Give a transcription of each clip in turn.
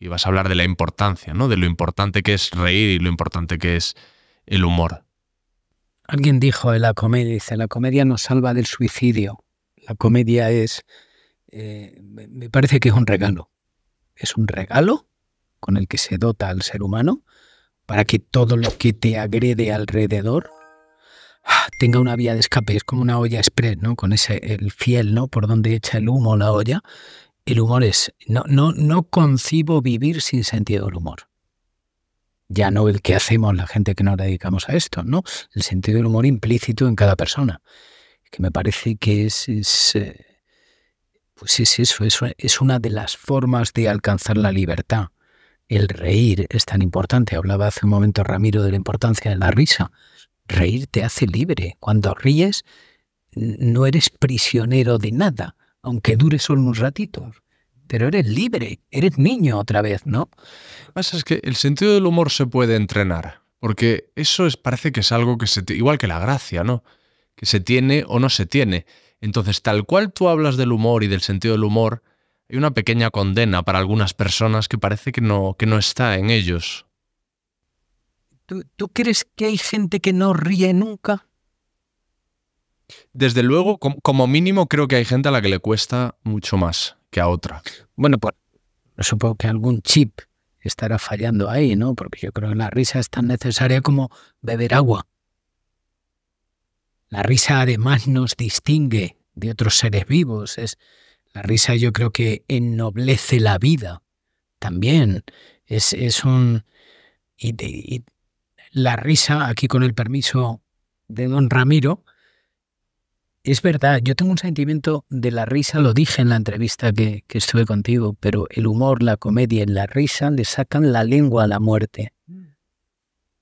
y vas a hablar de la importancia, ¿no? De lo importante que es reír y lo importante que es el humor. Alguien dijo en eh, la comedia, dice, la comedia nos salva del suicidio. La comedia es, eh, me parece que es un regalo. Es un regalo con el que se dota al ser humano para que todo lo que te agrede alrededor ah, tenga una vía de escape, es como una olla express, ¿no? Con ese el fiel, ¿no? Por donde echa el humo la olla el humor es, no, no, no concibo vivir sin sentido del humor. Ya no el que hacemos la gente que nos dedicamos a esto, ¿no? El sentido del humor implícito en cada persona, que me parece que es, eh, pues es eso, es una de las formas de alcanzar la libertad. El reír es tan importante. Hablaba hace un momento Ramiro de la importancia de la risa. Reír te hace libre. Cuando ríes, no eres prisionero de nada aunque dure solo unos ratitos. Pero eres libre, eres niño otra vez, ¿no? Lo que pasa es que el sentido del humor se puede entrenar, porque eso es, parece que es algo que se... igual que la gracia, ¿no? Que se tiene o no se tiene. Entonces, tal cual tú hablas del humor y del sentido del humor, hay una pequeña condena para algunas personas que parece que no, que no está en ellos. ¿Tú crees que hay gente que no ríe nunca? desde luego, como mínimo, creo que hay gente a la que le cuesta mucho más que a otra. Bueno, pues supongo que algún chip estará fallando ahí, ¿no? Porque yo creo que la risa es tan necesaria como beber agua. La risa además nos distingue de otros seres vivos. Es, la risa yo creo que ennoblece la vida también. Es, es un... y, la risa, aquí con el permiso de don Ramiro, es verdad, yo tengo un sentimiento de la risa, lo dije en la entrevista que, estuve contigo, pero el humor, la comedia y la risa le sacan la lengua a la muerte.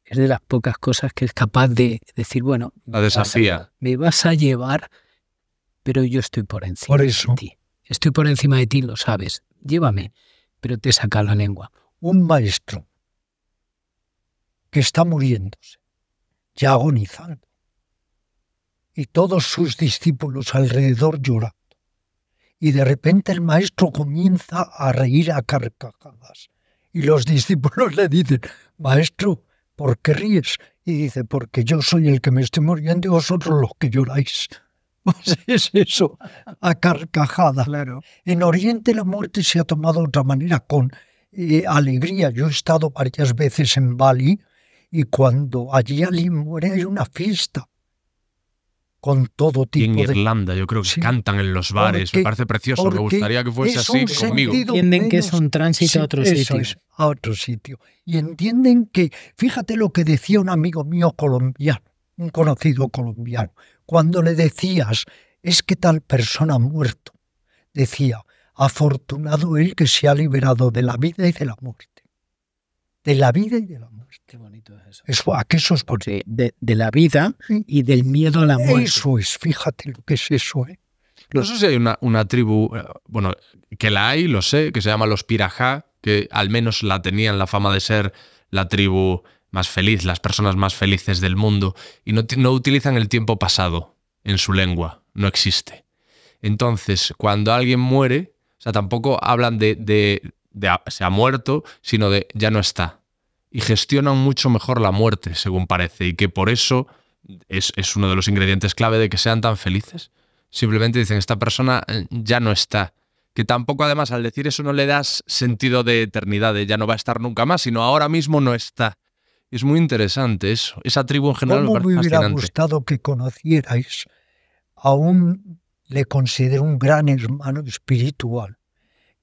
Es de las pocas cosas que es capaz de decir, bueno, la me vas a llevar, pero yo estoy por encima de ti. Estoy por encima de ti, lo sabes. Llévame, pero te saca la lengua. Un maestro que está muriéndose, ya agonizando y todos sus discípulos alrededor lloran. Y de repente el maestro comienza a reír a carcajadas. Y los discípulos le dicen, maestro, ¿por qué ríes? Y dice, porque yo soy el que me estoy muriendo y vosotros los que lloráis. Pues es eso, a carcajadas. Claro. En Oriente la muerte se ha tomado de otra manera, con eh, alegría. Yo he estado varias veces en Bali y cuando allí alguien muere hay una fiesta con todo tipo y en Irlanda, yo creo que cantan en los bares, me parece precioso, me gustaría que fuese así conmigo. Entienden que es un tránsito a otro sitio. a otro sitio. Y entienden que, fíjate lo que decía un amigo mío colombiano, un conocido colombiano, cuando le decías, es que tal persona ha muerto, decía, afortunado él que se ha liberado de la vida y de la muerte. De la vida y de la muerte. Qué bonito es eso. eso ¿A qué sos? de, la vida y del miedo a la muerte. Eso es, fíjate lo que es eso. ¿eh? No sé si hay una, tribu, eh, bueno, que la hay, lo sé, que se llama los Pirajá, que al menos la tenían la fama de ser la tribu más feliz, las personas más felices del mundo, y no, utilizan el tiempo pasado en su lengua, no existe. Entonces, cuando alguien muere, o sea, tampoco hablan de se ha muerto, sino de ya no está y gestionan mucho mejor la muerte, según parece, y que por eso es, uno de los ingredientes clave de que sean tan felices. Simplemente dicen, esta persona eh, ya no está. Que tampoco además al decir eso no le das sentido de eternidad, de ya no va a estar nunca más, sino ahora mismo no está. Es muy interesante eso. Esa tribu en general ¿Cómo me, me hubiera gustado que conocierais a un, le considero un gran hermano espiritual,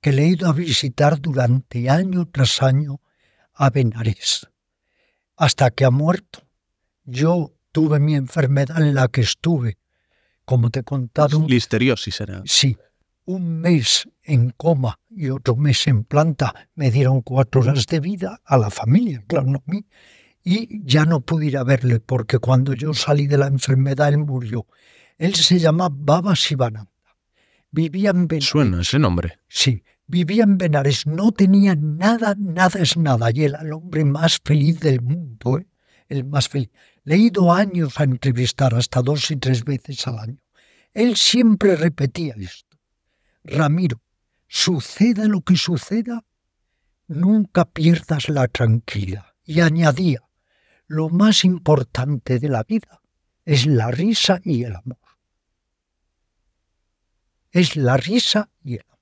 que le he ido a visitar durante año tras año a Benares. Hasta que ha muerto. Yo tuve mi enfermedad en la que estuve, como te he contado. Listeriosis era. Sí. Un mes en coma y otro mes en planta me dieron cuatro horas de vida a la familia, claro, no a mí. Y ya no pude ir a verle porque cuando yo salí de la enfermedad él murió. Él se llamaba Baba Sivananda. Vivía en Suena ese nombre. Sí Vivía en Benares, no tenía nada, nada es nada, y era el hombre más feliz del mundo, ¿eh? el más feliz. Le he ido años a entrevistar, hasta dos y tres veces al año. Él siempre repetía esto. Ramiro, suceda lo que suceda, nunca pierdas la tranquila. Y añadía, lo más importante de la vida es la risa y el amor. Es la risa y el amor.